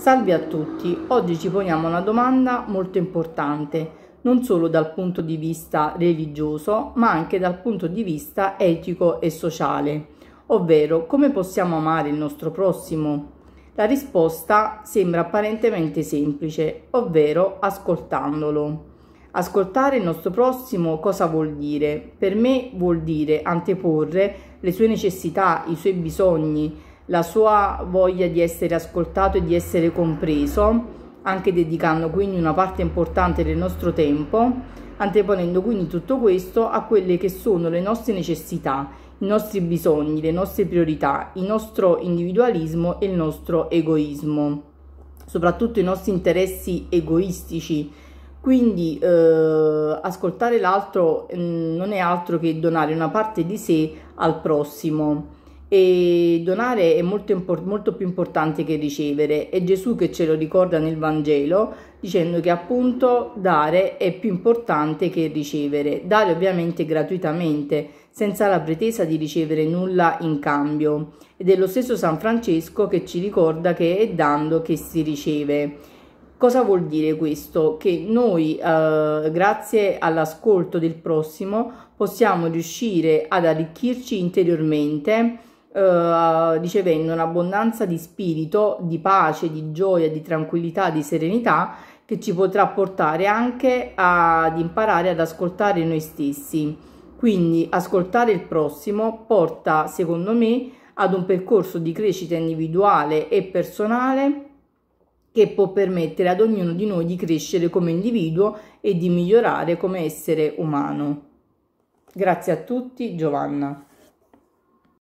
Salve a tutti, oggi ci poniamo una domanda molto importante, non solo dal punto di vista religioso, ma anche dal punto di vista etico e sociale, ovvero come possiamo amare il nostro prossimo? La risposta sembra apparentemente semplice, ovvero ascoltandolo. Ascoltare il nostro prossimo cosa vuol dire? Per me vuol dire anteporre le sue necessità, i suoi bisogni, la sua voglia di essere ascoltato e di essere compreso, anche dedicando quindi una parte importante del nostro tempo, anteponendo quindi tutto questo a quelle che sono le nostre necessità, i nostri bisogni, le nostre priorità, il nostro individualismo e il nostro egoismo, soprattutto i nostri interessi egoistici. Quindi eh, ascoltare l'altro mm, non è altro che donare una parte di sé al prossimo e donare è molto, molto, più importante che ricevere. È Gesù che ce lo ricorda nel Vangelo dicendo che appunto dare è più importante che ricevere. Dare ovviamente gratuitamente, senza la pretesa di ricevere nulla in cambio. Ed è lo stesso San Francesco che ci ricorda che è dando che si riceve. Cosa vuol dire questo? Che noi, eh, grazie all'ascolto del prossimo, possiamo riuscire ad arricchirci interiormente eh, ricevendo un'abbondanza di spirito, di pace, di gioia, di tranquillità, di serenità che ci potrà portare anche ad imparare ad ascoltare noi stessi. Quindi ascoltare il prossimo porta, secondo me, ad un percorso di crescita individuale e personale che può permettere ad ognuno di noi di crescere come individuo e di migliorare come essere umano. Grazie a tutti, Giovanna.